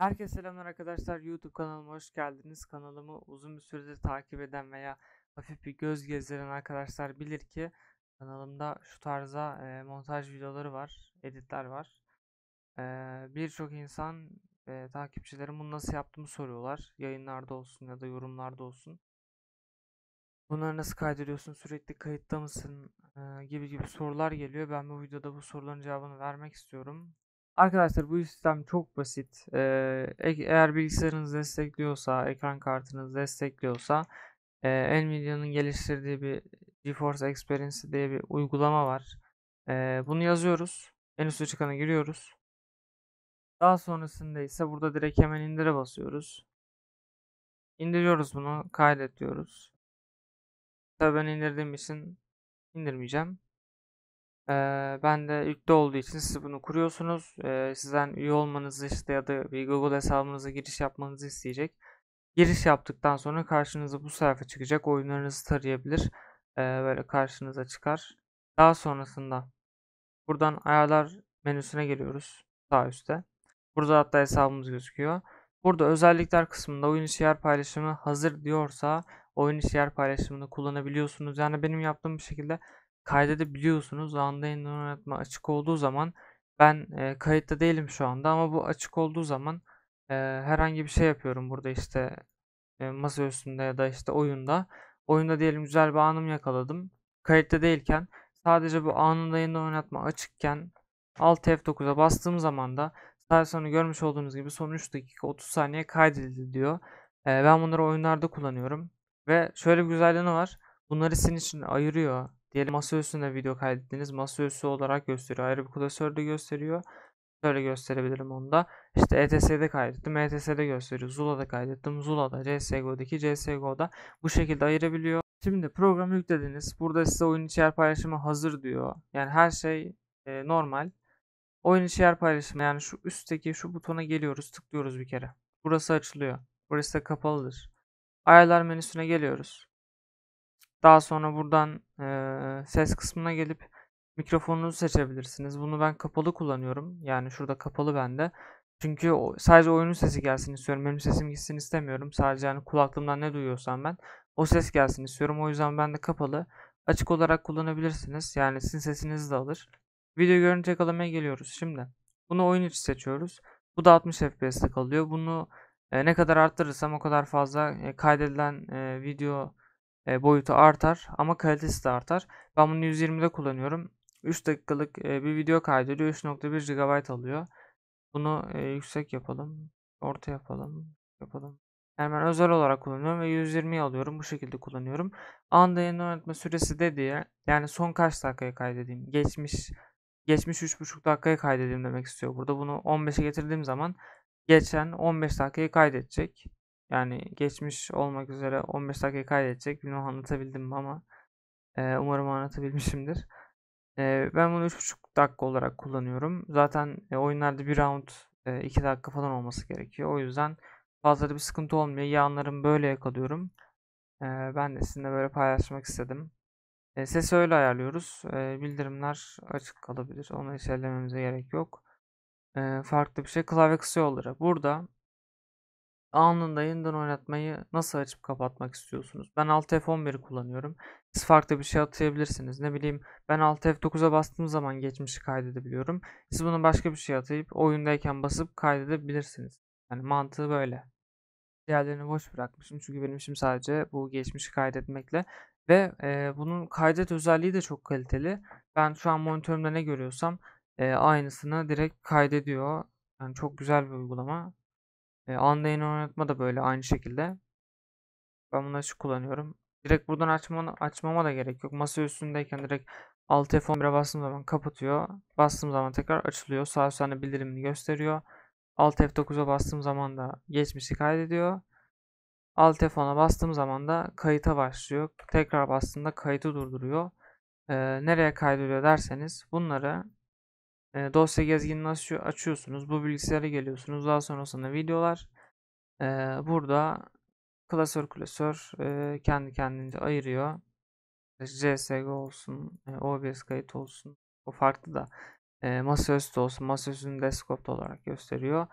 Herkese selamlar arkadaşlar. YouTube kanalıma hoş geldiniz. Kanalımı uzun bir süredir takip eden veya hafif bir göz gezdiren arkadaşlar bilir ki kanalımda şu tarza e, montaj videoları var, editler var. E, Birçok insan e, takipçilerim bunu nasıl yaptığımı soruyorlar. Yayınlarda olsun ya da yorumlarda olsun. Bunları nasıl kaydediyorsun? Sürekli kayıtta mısın? E, gibi gibi sorular geliyor. Ben bu videoda bu soruların cevabını vermek istiyorum. Arkadaşlar bu sistem çok basit. Ee, eğer bilgisayarınız destekliyorsa, ekran kartınız destekliyorsa e, Nvidia'nın geliştirdiği bir GeForce Experience diye bir uygulama var. E, bunu yazıyoruz. En üste çıkana giriyoruz. Daha sonrasında ise burada direkt hemen indire basıyoruz. İndiriyoruz bunu. Kaydet diyoruz. Tabii ben indirdiğim için indirmeyeceğim ben de yüklü olduğu için siz bunu kuruyorsunuz. sizden üye olmanızı işte ya da bir Google hesabınıza giriş yapmanızı isteyecek. Giriş yaptıktan sonra karşınıza bu sayfa çıkacak. Oyunlarınızı tarayabilir. böyle karşınıza çıkar. Daha sonrasında buradan ayarlar menüsüne geliyoruz. Sağ üstte. Burada hatta hesabımız gözüküyor. Burada özellikler kısmında oyun içi yer paylaşımı hazır diyorsa oyun içi yer paylaşımını kullanabiliyorsunuz. Yani benim yaptığım bir şekilde kaydedebiliyorsunuz. Randa yeniden oynatma açık olduğu zaman ben e, kayıtta değilim şu anda ama bu açık olduğu zaman e, herhangi bir şey yapıyorum burada işte e, masa üstünde ya da işte oyunda. Oyunda diyelim güzel bir anım yakaladım. Kayıtta değilken sadece bu anında yeniden oynatma açıkken Alt F9'a bastığım zaman da sağ sonra görmüş olduğunuz gibi son 3 dakika 30 saniye kaydedildi diyor. E, ben bunları oyunlarda kullanıyorum. Ve şöyle bir güzelliğini var. Bunları sizin için ayırıyor. Diyelim masa video kaydettiniz. Masa olarak gösteriyor. Ayrı bir klasörde gösteriyor. Şöyle gösterebilirim onu da. İşte ETS'de kaydettim. ETS'de gösteriyor. Zula'da kaydettim. Zula'da. CSGO'daki CSGO'da. Bu şekilde ayırabiliyor. Şimdi program yüklediniz. Burada size oyun içi yer paylaşımı hazır diyor. Yani her şey e, normal. Oyun içi yer paylaşımı yani şu üstteki şu butona geliyoruz. Tıklıyoruz bir kere. Burası açılıyor. Burası da kapalıdır. Ayarlar menüsüne geliyoruz. Daha sonra buradan e, ses kısmına gelip mikrofonunuzu seçebilirsiniz. Bunu ben kapalı kullanıyorum. Yani şurada kapalı bende. Çünkü sadece oyunun sesi gelsin istiyorum. Benim sesim gitsin istemiyorum. Sadece yani kulaklığımdan ne duyuyorsam ben o ses gelsin istiyorum. O yüzden ben de kapalı. Açık olarak kullanabilirsiniz. Yani sizin sesinizi de alır. Video görüntü yakalamaya geliyoruz şimdi. Bunu oyun içi seçiyoruz. Bu da 60 FPS'te kalıyor. Bunu e, ne kadar arttırırsam o kadar fazla e, kaydedilen e, video e, boyutu artar ama kalitesi de artar. Ben bunu 120'de kullanıyorum. 3 dakikalık e, bir video kaydediyor. 3.1 GB alıyor. Bunu e, yüksek yapalım. Orta yapalım. Yapalım. Yani ben özel olarak kullanıyorum ve 120 alıyorum. Bu şekilde kullanıyorum. Anda yayın oynatma süresi de diye yani son kaç dakikaya kaydedeyim. Geçmiş geçmiş 3.5 dakikaya kaydedeyim demek istiyor. Burada bunu 15'e getirdiğim zaman geçen 15 dakikayı kaydedecek. Yani geçmiş olmak üzere 15 dakika kaydedecek. Bilmem anlatabildim mi ama e, umarım anlatabilmişimdir. E, ben bunu 3,5 dakika olarak kullanıyorum. Zaten e, oyunlarda bir round e, 2 dakika falan olması gerekiyor. O yüzden fazla da bir sıkıntı olmuyor. Yağınlarımı böyle yakalıyorum. E, ben de sizinle böyle paylaşmak istedim. E, sesi öyle ayarlıyoruz. E, bildirimler açık kalabilir. Onu hiç gerek yok. E, farklı bir şey. Klavye kısa yolları. Burada anında yeniden oynatmayı nasıl açıp kapatmak istiyorsunuz? Ben Alt F11'i kullanıyorum. Siz farklı bir şey atayabilirsiniz. Ne bileyim ben Alt F9'a bastığım zaman geçmişi kaydedebiliyorum. Siz bunu başka bir şey atayıp oyundayken basıp kaydedebilirsiniz. Yani mantığı böyle. Diğerlerini boş bırakmışım çünkü benim şimdi sadece bu geçmişi kaydetmekle ve e, bunun kaydet özelliği de çok kaliteli. Ben şu an monitörümde ne görüyorsam e, aynısını direkt kaydediyor. Yani çok güzel bir uygulama. E, Undyne oynatma da böyle aynı şekilde. Ben bunu açık kullanıyorum. Direkt buradan açmama, açmama da gerek yok. Masa üstündeyken direkt Alt F11'e bastığım zaman kapatıyor. Bastığım zaman tekrar açılıyor. Sağ üst bildirimini gösteriyor. Alt F9'a bastığım zaman da geçmişi kaydediyor. Alt F10'a bastığım zaman da kayıta başlıyor. Tekrar bastığımda kaydı durduruyor. Ee, nereye kaydediyor derseniz bunları e, dosya gezginini açıyor, açıyorsunuz. Bu bilgisayara geliyorsunuz. Daha sonrasında videolar. E, burada klasör klasör e, kendi kendince ayırıyor. CSG olsun, e, OBS kayıt olsun. O farklı da. E, masaüstü olsun. Masaüstünü desktop olarak gösteriyor.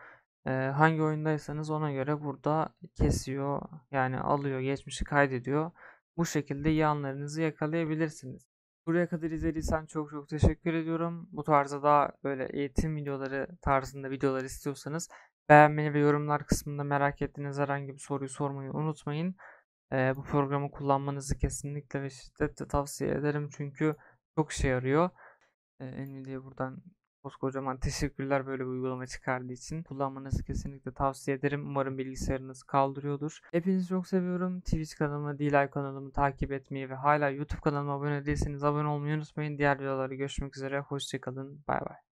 E, hangi oyundaysanız ona göre burada kesiyor. Yani alıyor, geçmişi kaydediyor. Bu şekilde yanlarınızı yakalayabilirsiniz. Buraya kadar izlediysen çok çok teşekkür ediyorum. Bu tarzda daha böyle eğitim videoları tarzında videolar istiyorsanız beğenmeyi ve yorumlar kısmında merak ettiğiniz herhangi bir soruyu sormayı unutmayın. Ee, bu programı kullanmanızı kesinlikle ve şiddetle tavsiye ederim çünkü çok işe yarıyor. Ee, Nvidia'ya buradan koskocaman teşekkürler böyle bir uygulama çıkardığı için. Kullanmanızı kesinlikle tavsiye ederim. Umarım bilgisayarınız kaldırıyordur. Hepinizi çok seviyorum. Twitch kanalımı, Dilay kanalımı takip etmeyi ve hala YouTube kanalıma abone değilseniz abone olmayı unutmayın. Diğer videolarda görüşmek üzere. Hoşçakalın. Bay bay.